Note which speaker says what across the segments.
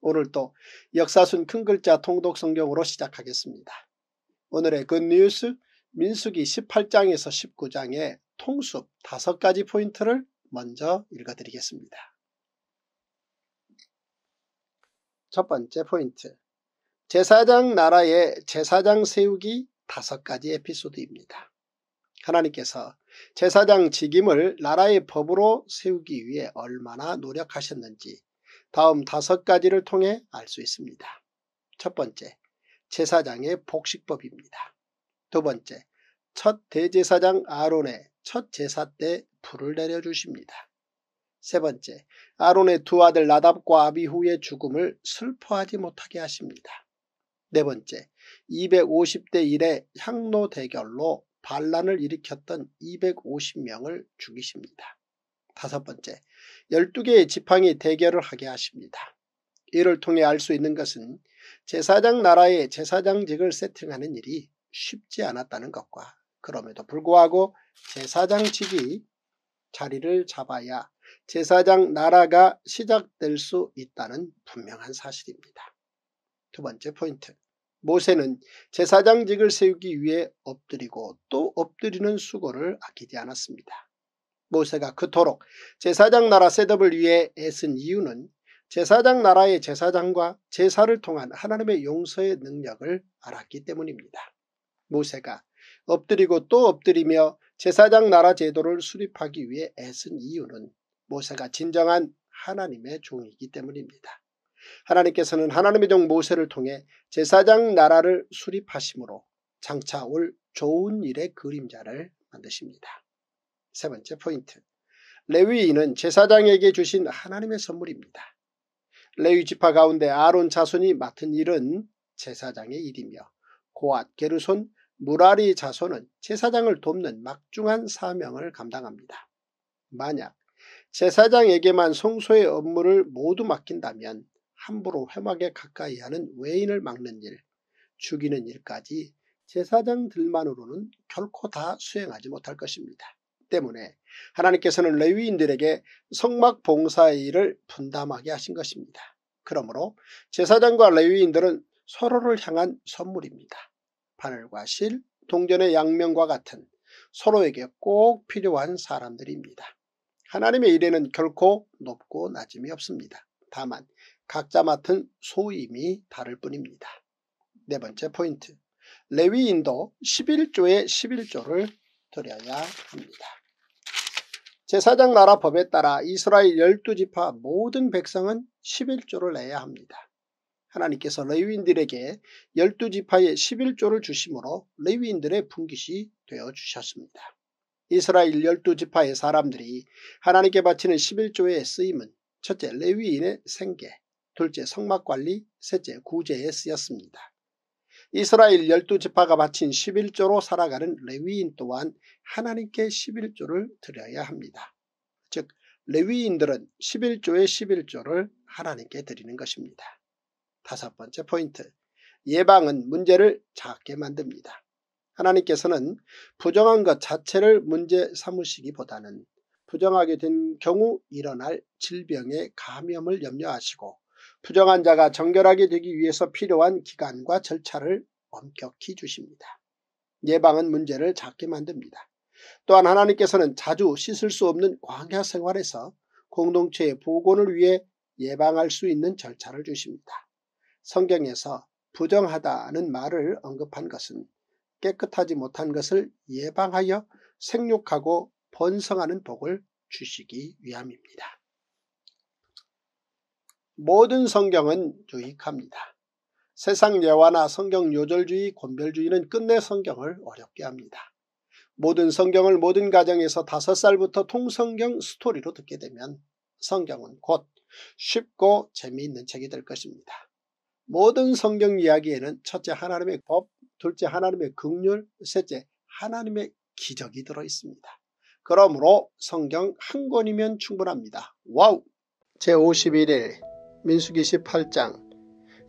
Speaker 1: 오늘도 역사순 큰 글자 통독 성경으로 시작하겠습니다. 오늘의 굿뉴스 그 민숙이 18장에서 19장의 통수 5가지 포인트를 먼저 읽어드리겠습니다. 첫 번째 포인트 제사장 나라의 제사장 세우기 5가지 에피소드입니다. 하나님께서 제사장 직임을 나라의 법으로 세우기 위해 얼마나 노력하셨는지 다음 다섯 가지를 통해 알 수 있습니다. 첫 번째, 제사장의 복식법입니다. 두 번째, 첫 대제사장 아론의 첫 제사 때 불을 내려주십니다. 세 번째, 아론의 두 아들 나답과 아비후의 죽음을 슬퍼하지 못하게 하십니다. 네 번째, 250대 1의 향로 대결로 반란을 일으켰던 250명을 죽이십니다. 다섯 번째, 12개의 지팡이 대결을 하게 하십니다. 이를 통해 알 수 있는 것은 제사장 나라의 제사장직을 세팅하는 일이 쉽지 않았다는 것과 그럼에도 불구하고 제사장직이 자리를 잡아야 제사장 나라가 시작될 수 있다는 분명한 사실입니다. 두 번째 포인트. 모세는 제사장직을 세우기 위해 엎드리고 또 엎드리는 수고를 아끼지 않았습니다. 모세가 그토록 제사장 나라 셋업을 위해 애쓴 이유는 제사장 나라의 제사장과 제사를 통한 하나님의 용서의 능력을 알았기 때문입니다. 모세가 엎드리고 또 엎드리며 제사장 나라 제도를 수립하기 위해 애쓴 이유는 모세가 진정한 하나님의 종이기 때문입니다. 하나님께서는 하나님의 종 모세를 통해 제사장 나라를 수립하심으로 장차 올 좋은 일의 그림자를 만드십니다. 세 번째 포인트. 레위인은 제사장에게 주신 하나님의 선물입니다. 레위 지파 가운데 아론 자손이 맡은 일은 제사장의 일이며 고앗, 게르손, 무라리 자손은 제사장을 돕는 막중한 사명을 감당합니다. 만약 제사장에게만 성소의 업무를 모두 맡긴다면 함부로 회막에 가까이 하는 외인을 막는 일, 죽이는 일까지 제사장들만으로는 결코 다 수행하지 못할 것입니다. 때문에 하나님께서는 레위인들에게 성막 봉사일을 의 분담하게 하신 것입니다. 그러므로 제사장과 레위인들은 서로를 향한 선물입니다. 바늘과 실, 동전의 양면과 같은 서로에게 꼭 필요한 사람들입니다. 하나님의 일에는 결코 높고 낮음이 없습니다. 다만 각자 맡은 소임이 다를 뿐입니다. 네 번째 포인트 레위인도 11조의 11조를 드려야 합니다. 제사장 나라 법에 따라 이스라엘 열두 지파 모든 백성은 11조를 내야 합니다. 하나님께서 레위인들에게 열두 지파의 11조를 주심으로 레위인들의 분깃이 되어 주셨습니다. 이스라엘 열두 지파의 사람들이 하나님께 바치는 11조의 쓰임은 첫째 레위인의 생계, 둘째 성막관리, 셋째 구제에 쓰였습니다. 이스라엘 열두 지파가 바친 11조로 살아가는 레위인 또한 하나님께 11조를 드려야 합니다. 즉 레위인들은 11조의 11조를 하나님께 드리는 것입니다. 다섯 번째 포인트 예방은 문제를 작게 만듭니다. 하나님께서는 부정한 것 자체를 문제 삼으시기보다는 부정하게 된 경우 일어날 질병에 감염을 염려하시고 부정한 자가 정결하게 되기 위해서 필요한 기간과 절차를 엄격히 주십니다. 예방은 문제를 작게 만듭니다. 또한 하나님께서는 자주 씻을 수 없는 광야 생활에서 공동체의 복원을 위해 예방할 수 있는 절차를 주십니다. 성경에서 부정하다는 말을 언급한 것은 깨끗하지 못한 것을 예방하여 생육하고 번성하는 복을 주시기 위함입니다. 모든 성경은 유익합니다. 세상 예화나 성경 요절주의, 권별주의는 끝내 성경을 어렵게 합니다. 모든 성경을 모든 가정에서 다섯 살부터 통성경 스토리로 듣게 되면 성경은 곧 쉽고 재미있는 책이 될 것입니다. 모든 성경 이야기에는 첫째 하나님의 법, 둘째 하나님의 극률, 셋째 하나님의 기적이 들어 있습니다. 그러므로 성경 한 권이면 충분합니다. 와우! 제51일 민수기 18장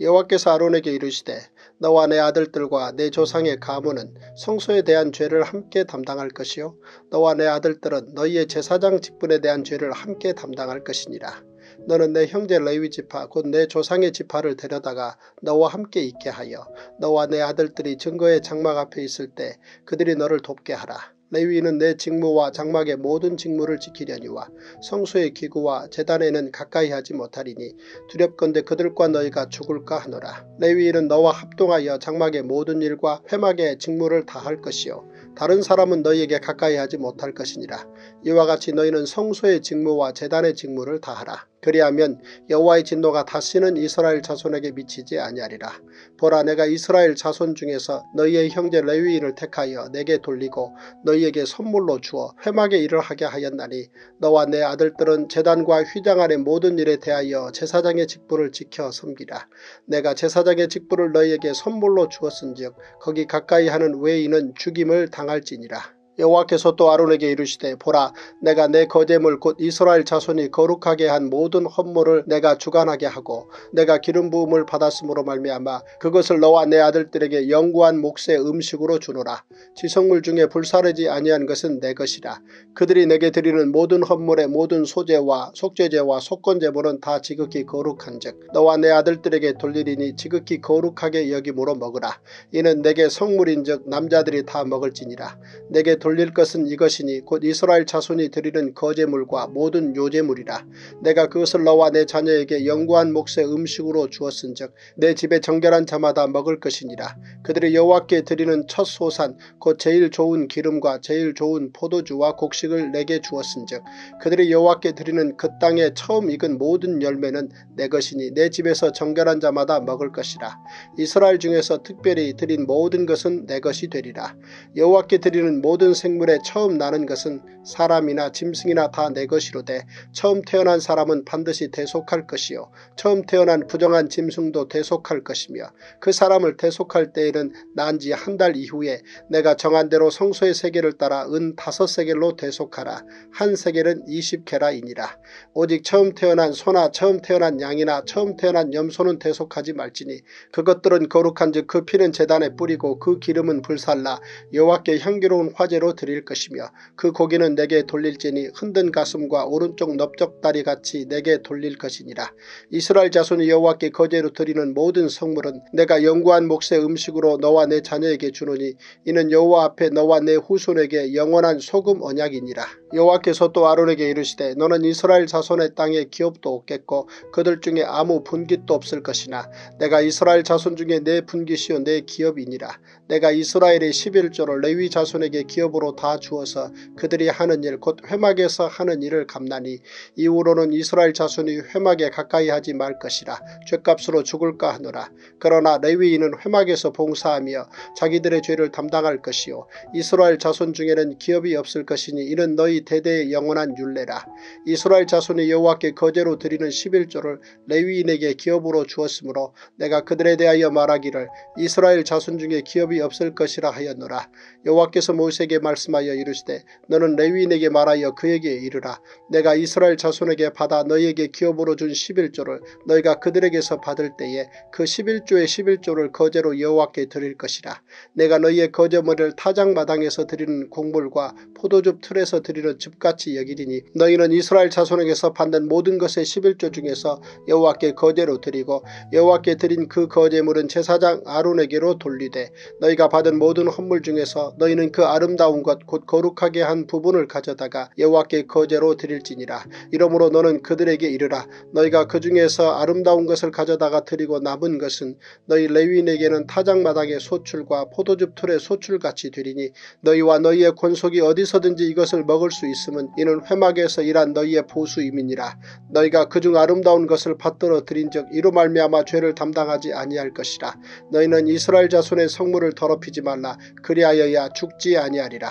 Speaker 1: 여호와께서 아론에게 이르시되 너와 내 아들들과 내 조상의 가문은 성소에 대한 죄를 함께 담당할 것이요 너와 내 아들들은 너희의 제사장 직분에 대한 죄를 함께 담당할 것이니라. 너는 내 형제 레위 지파 곧 내 조상의 지파를 데려다가 너와 함께 있게 하여 너와 내 아들들이 증거의 장막 앞에 있을 때 그들이 너를 돕게 하라. 레위인은 내 직무와 장막의 모든 직무를 지키려니와 성소의 기구와 재단에는 가까이 하지 못하리니 두렵건대 그들과 너희가 죽을까 하노라. 레위인은 너와 합동하여 장막의 모든 일과 회막의 직무를 다할 것이요 다른 사람은 너희에게 가까이 하지 못할 것이니라. 이와 같이 너희는 성소의 직무와 재단의 직무를 다하라. 그리하면 여호와의 진노가 다시는 이스라엘 자손에게 미치지 아니하리라. 보라 내가 이스라엘 자손 중에서 너희의 형제 레위인을 택하여 내게 돌리고 너희에게 선물로 주어 회막의 일을 하게 하였나니 너와 내 아들들은 재단과 휘장 아래 모든 일에 대하여 제사장의 직분을 지켜 섬기라. 내가 제사장의 직분을 너희에게 선물로 주었은즉 거기 가까이 하는 외인은 죽임을 당할지니라. 여호와께서 또 아론에게 이르시되 보라 내가 내 거제물 곧 이스라엘 자손이 거룩하게 한 모든 헌물을 내가 주관하게 하고 내가 기름 부음을 받았으므로 말미암아 그것을 너와 내 아들들에게 영구한 몫의 음식으로 주노라 지성물 중에 불사르지 아니한 것은 내 것이라 그들이 내게 드리는 모든 헌물의 모든 소재와 속죄제와 속건제물은 다 지극히 거룩한즉 너와 내 아들들에게 돌리리니 지극히 거룩하게 여기으로 먹으라 이는 내게 성물인즉 남자들이 다 먹을지니라 내게 돌릴 것은 이것이니 곧 이스라엘 자손이 드리는 거제물과 모든 요제물이라 내가 그것을 너와 내 자녀에게 영구한 몫의 음식으로 주었은 즉내 집에 정결한 자마다 먹을 것이니라 그들이 여호와께 드리는 첫 소산 곧 제일 좋은 기름과 제일 좋은 포도주와 곡식을 내게 주었은 즉 그들이 여호와께 드리는 그 땅에 처음 익은 모든 열매는 내 것이니 내 집에서 정결한 자마다 먹을 것이라 이스라엘 중에서 특별히 드린 모든 것은 내 것이 되리라 여호와께 드리는 모든 생물에 처음 나는 것은 사람이나 짐승이나 다 내 것이로되 처음 태어난 사람은 반드시 대속할 것이요 처음 태어난 부정한 짐승도 대속할 것이며 그 사람을 대속할 때에는 난지 한 달 이후에 내가 정한 대로 성소의 세계를 따라 은 다섯 세겔로 대속하라 한 세겔은 이십 개라이니라 오직 처음 태어난 소나 처음 태어난 양이나 처음 태어난 염소는 대속하지 말지니 그것들은 거룩한즉 그 피는 재단에 뿌리고 그 기름은 불살라 여호와께 향기로운 화재로 내게로 드릴 것이며 그 고기는 내게 돌릴지니 흔든 가슴과 오른쪽 넓적다리 같이 내게 돌릴 것이니라. 이스라엘 자손이 여호와께 거제로 드리는 모든 성물은 내가 영구한 몫의 음식으로 너와 내 자녀에게 주노니 이는 여호와 앞에 너와 내 후손에게 영원한 소금 언약이니라. 여호와께서 또 아론에게 이르시되 너는 이스라엘 자손의 땅에 기업도 없겠고 그들 중에 아무 분깃도 없을 것이나 내가 이스라엘 자손 중에 내 분깃이요 내 기업이니라 내가 이스라엘의 11조를 레위 자손에게 기업으로 다 주어서 그들이 하는 일 곧 회막에서 하는 일을 감나니 이후로는 이스라엘 자손이 회막에 가까이 하지 말 것이라 죄값으로 죽을까 하노라 그러나 레위인은 회막에서 봉사하며 자기들의 죄를 담당할 것이요 이스라엘 자손 중에는 기업이 없을 것이니 이는 너희 대대의 영원한 윤례라. 이스라엘 자손이 여호와께 거제로 드리는 11조를 레위인에게 기업으로 주었으므로 내가 그들에 대하여 말하기를 이스라엘 자손 중에 기업이 없을 것이라 하였노라. 여호와께서 모세에게 말씀하여 이르시되 너는 레위인에게 말하여 그에게 이르라. 내가 이스라엘 자손에게 받아 너희에게 기업으로 준 11조를 너희가 그들에게서 받을 때에 그 11조의 11조를 거제로 여호와께 드릴 것이라. 내가 너희의 거제머리를 타장마당에서 드리는 곡물과 포도즙 틀에서 드리는 집같이 여기리니 너희는 이스라엘 자손에게서 받는 모든 것의 11조 중에서 여호와께 거제로 드리고 여호와께 드린 그 거제물은 제사장 아론에게로 돌리되 너희가 받은 모든 헌물 중에서 너희는 그 아름다운 것 곧 거룩하게 한 부분을 가져다가 여호와께 거제로 드릴지니라 이러므로 너는 그들에게 이르라 너희가 그 중에서 아름다운 것을 가져다가 드리고 남은 것은 너희 레위인에게는 타작마당의 소출과 포도즙 틀의 소출같이 되리니 너희와 너희의 권속이 어디서든지 이것을 먹을 수 있음은 이는 회막에서 일한 너희의 보수임이니라. 너희가 그중 아름다운 것을 받들어 드린적 이로 말미암아 죄를 담당하지 아니할 것이라. 너희는 이스라엘 자손의 성물을 더럽히지 말라. 그리하여야 죽지 아니하리라.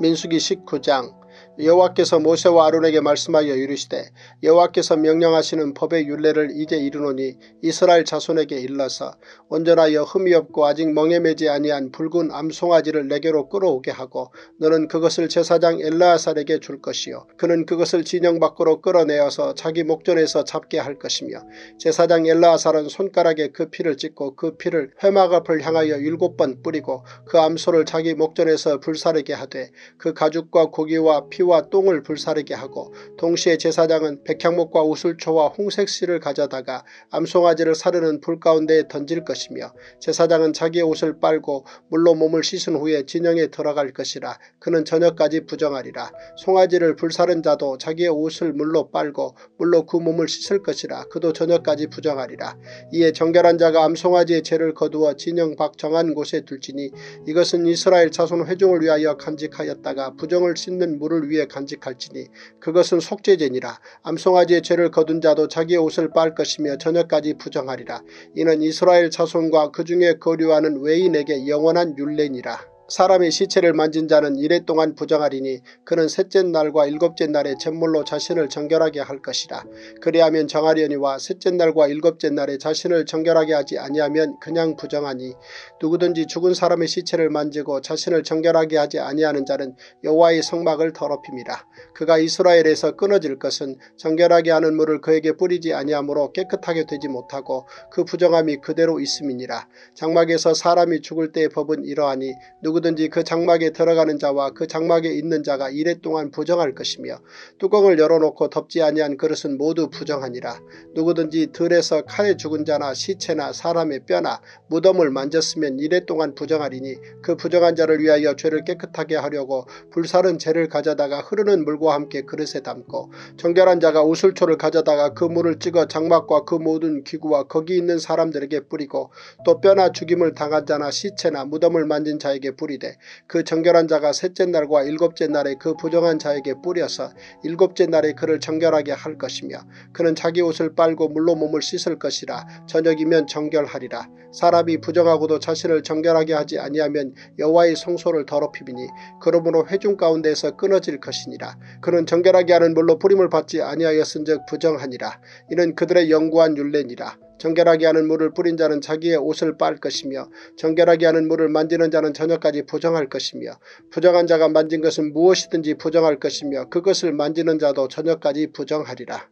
Speaker 1: 민수기 19장 여호와께서 모세와 아론에게 말씀하여 이르시되 여호와께서 명령하시는 법의 윤례를 이제 이르노니 이스라엘 자손에게 일러서 온전하여 흠이 없고 아직 멍해 매지 아니한 붉은 암송아지를 내게로 끌어오게 하고 너는 그것을 제사장 엘라아살에게 줄 것이요 그는 그것을 진영 밖으로 끌어내어서 자기 목전에서 잡게 할 것이며 제사장 엘라아살은 손가락에 그 피를 찍고 그 피를 회막 앞을 향하여 일곱 번 뿌리고 그 암소를 자기 목전에서 불사르게 하되 그 가죽과 고기와 피 피와 똥을 불사르게 하고 동시에 제사장은 백향목과 우술초와 홍색실을 가져다가 암송아지를 사르는 불 가운데에 던질 것이며 제사장은 자기의 옷을 빨고 물로 몸을 씻은 후에 진영에 들어갈 것이라 그는 저녁까지 부정하리라 송아지를 불사른 자도 자기의 옷을 물로 빨고 물로 그 몸을 씻을 것이라 그도 저녁까지 부정하리라 이에 정결한 자가 암송아지의 죄를 거두어 진영 밖 정한 곳에 둘지니 이것은 이스라엘 자손 회중을 위하여 간직하였다가 부정을 씻는 물을 위 위에 간직할지니 그것은 속죄제니라 암송아지의 죄를 거둔 자도 자기의 옷을 빨 것이며 저녁까지 부정하리라 이는 이스라엘 자손과 그 중에 거류하는 외인에게 영원한 율례니라 사람의 시체를 만진 자는 이래 동안 부정하리니 그는 셋째 날과 일곱째 날에 잿물로 자신을 정결하게 할 것이라. 그리하면 정하려니와 셋째 날과 일곱째 날에 자신을 정결하게 하지 아니하면 그냥 부정하니 누구든지 죽은 사람의 시체를 만지고 자신을 정결하게 하지 아니하는 자는 여호와의 성막을 더럽힙니다. 그가 이스라엘에서 끊어질 것은 정결하게 하는 물을 그에게 뿌리지 아니하므로 깨끗하게 되지 못하고 그 부정함이 그대로 있음이니라. 장막에서 사람이 죽을 때의 법은 이러하니 누구 누구든지 그 장막에 들어가는 자와 그 장막에 있는 자가 이래 동안 부정할 것이며 뚜껑을 열어놓고 덮지 아니한 그릇은 모두 부정하니라. 누구든지 들에서 칼에 죽은 자나 시체나 사람의 뼈나 무덤을 만졌으면 이래 동안 부정하리니 그 부정한 자를 위하여 죄를 깨끗하게 하려고 불사른 재를 가져다가 흐르는 물과 함께 그릇에 담고 정결한 자가 우술초를 가져다가 그 물을 찍어 장막과 그 모든 기구와 거기 있는 사람들에게 뿌리고 또 뼈나 죽임을 당한 자나 시체나 무덤을 만진 자에게 뿌리 뿌리되 그 정결한 자가 셋째 날과 일곱째 날에 그 부정한 자에게 뿌려서 일곱째 날에 그를 정결하게 할 것이며 그는 자기 옷을 빨고 물로 몸을 씻을 것이라 저녁이면 정결하리라 사람이 부정하고도 자신을 정결하게 하지 아니하면 여호와의 성소를 더럽히니 그러므로 회중 가운데에서 끊어질 것이니라 그는 정결하게 하는 물로 뿌림을 받지 아니하였은즉 부정하니라 이는 그들의 영구한 윤례니라 정결하게 하는 물을 뿌린 자는 자기의 옷을 빨 것이며 정결하게 하는 물을 만지는 자는 저녁까지 부정할 것이며 부정한 자가 만진 것은 무엇이든지 부정할 것이며 그것을 만지는 자도 저녁까지 부정하리라.